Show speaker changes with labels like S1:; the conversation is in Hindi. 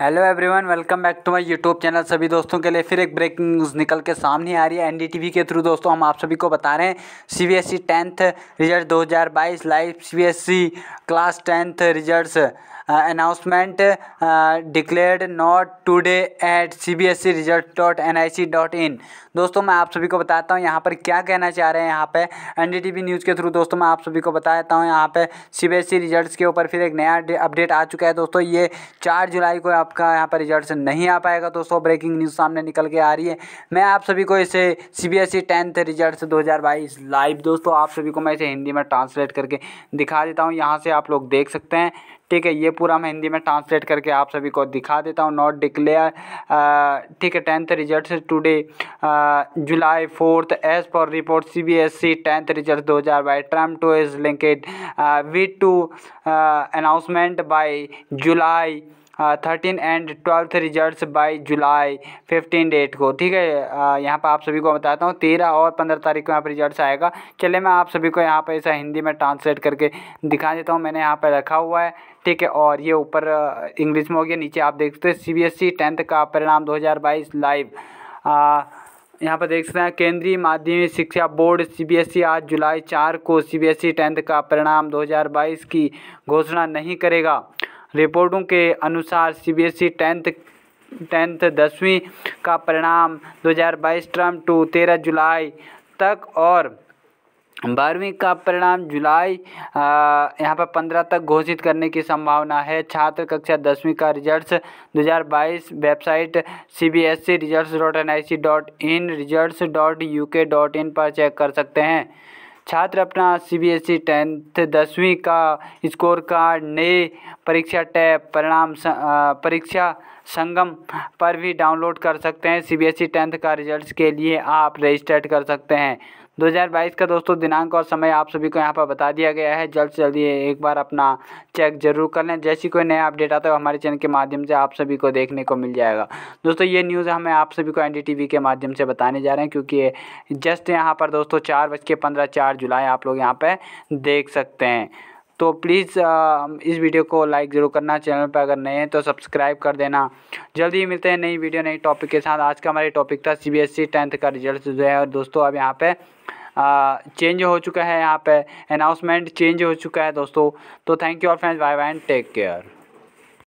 S1: hello everyone welcome back to my YouTube channel सभी दोस्तों के लिए फिर एक ब्रेकिंग न्यूज़ निकल के सामने आ रही है एनडीटीवी के थ्रू दोस्तों हम आप सभी को बता रहे हैं CBSE tenth result 2022 live CBSE class tenth results announcement declared not today at C B S E result dot N I C dot in दोस्तों मैं आप सभी को बताता हूँ यहाँ पर क्या कहना चाह रहे हैं यहाँ पे N D T V news के थ्रू दोस्तों मैं आप सभी को देता हूँ यहाँ पे सी बी एस रिजल्ट्स के ऊपर फिर एक नया अपडेट आ चुका है दोस्तों ये चार जुलाई को आप आपका यहाँ पर रिजल्ट नहीं आ पाएगा दोस्तों ब्रेकिंग न्यूज़ सामने निकल के आ रही है मैं आप सभी को इसे C B S E tenth result दो हज़ार बाईस लाइव दोस्तों आप सभी को मैं इसे हिंदी में ट्रांसलेट करके दिखा देता हूँ यहाँ से आप लोग देख सकते हैं ठीक है ये पूरा मैं हिंदी में ट्रांसलेट करके आप सभी को दिखा देता हूँ नॉट डिक्लेयर ठीक है tenth result today July fourth as per report C B S E tenth result दो हज़ार बाईस term two is linked with to announcement by July thirteen and twelfth results by July fifteen date को ठीक है यहाँ पर आप सभी को बताता हूँ तेरह और पंद्रह तारीख को यहाँ पर रिजल्ट आएगा चले मैं आप सभी को यहाँ पर ऐसा हिंदी में ट्रांसलेट करके दिखा देता हूँ मैंने यहाँ पर रखा हुआ है ठीक है और ये ऊपर इंग्लिश में हो गया नीचे आप सकते हैं C B S E tenth का परिणाम दो हज़ार बाईस लाइव यहाँ पर देख सकते हैं केंद्रीय माध्यमिक शिक्षा बोर्ड सीबीएसई e आज जुलाई चार को सीबीएसई टेंथ e का परिणाम 2022 की घोषणा नहीं करेगा रिपोर्टों के अनुसार सीबीएसई टेंथ टेंथ दसवीं का परिणाम 2022 ट्रम टू तेरह जुलाई तक और बारहवीं का परिणाम जुलाई यहाँ पर पंद्रह तक घोषित करने की संभावना है छात्र कक्षा दसवीं का results 2022 website C B S C result dot N I C dot in result dot U K dot in पर चेक कर सकते हैं छात्र अपना C B S E tenth दसवीं का स्कोर कार्ड नए परीक्षा टैब परिणाम परीक्षा संगम पर भी डाउनलोड कर सकते हैं C B S E tenth का रिजल्ट के लिए आप रजिस्टर्ड कर सकते हैं 2022 का दोस्तों दिनांक और समय आप सभी को यहाँ पर बता दिया गया है जल्द से जल्द एक बार अपना चेक जरूर कर लें जैसी कोई नया अपडेट आता है हमारे चैनल के माध्यम से आप सभी को देखने को मिल जाएगा दोस्तों ये न्यूज़ हमें आप सभी को एन के माध्यम से बताने जा रहे हैं क्योंकि जस्ट यहाँ पर दोस्तों चार बज के पंद्रह चार जुलाई आप लोग यहाँ पर देख सकते हैं तो प्लीज़ इस वीडियो को लाइक ज़रूर करना चैनल पर अगर नए हैं तो सब्सक्राइब कर देना जल्दी ही मिलते हैं नई वीडियो नई टॉपिक के साथ आज का हमारे टॉपिक था सीबीएसई e टेंथ का रिजल्ट जो है और दोस्तों अब यहाँ पे चेंज हो चुका है यहाँ पे अनाउंसमेंट चेंज हो चुका है दोस्तों तो थैंक यू और friends bye bye and take care